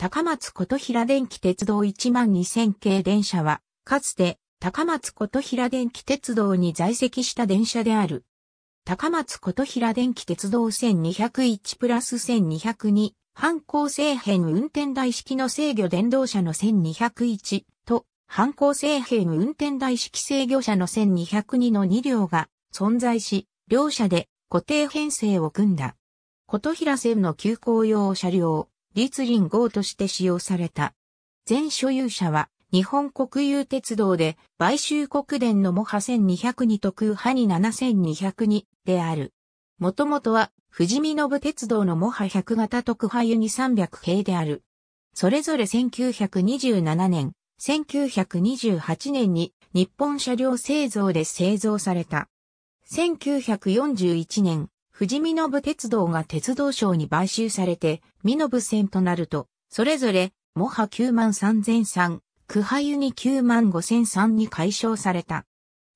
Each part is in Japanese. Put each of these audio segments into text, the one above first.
高松琴平電気鉄道12000系電車は、かつて高松琴平電気鉄道に在籍した電車である。高松琴平電気鉄道1201プラス1202、半鋼製編運転台式の制御電動車の1201と、半鋼製編運転台式制御車の1202の2両が存在し、両車で固定編成を組んだ。琴平線の急行用車両、立林号として使用された。前所有者は日本国有鉄道で買収国電のモハ1200に特派に7 2 0 2にである。もともとは富士見信鉄道のモハ100型特派ユニ300系である。それぞれ1927年、1928年に日本車両製造で製造された。1941年、富士見延鉄道が鉄道省に買収されて、見延線となると、それぞれ、モハ9万3003、クハユに9万5003に解消された。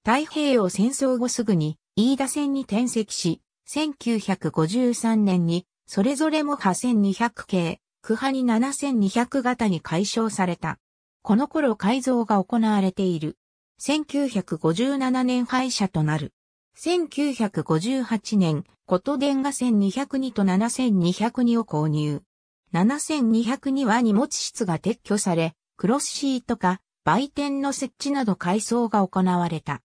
太平洋戦争後すぐに、飯田線に転籍し、1953年に、それぞれもハ1200系、クハに7200型に解消された。この頃改造が行われている。1957年廃車となる。1958年、琴電が1202と7202を購入。7202は荷物室が撤去され、クロスシート化、売店の設置など改装が行われた。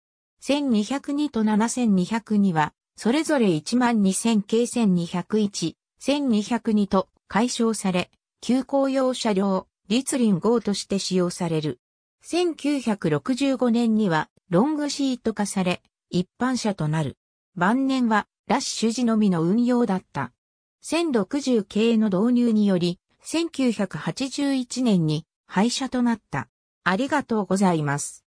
1202と7202は、それぞれ12000系1201、1202と解消され、急行用車両、立輪号として使用される。1965年にはロングシート化され、一般車となる。晩年はラッシュ時のみの運用だった。1060系の導入により、1981年に廃車となった。ありがとうございます。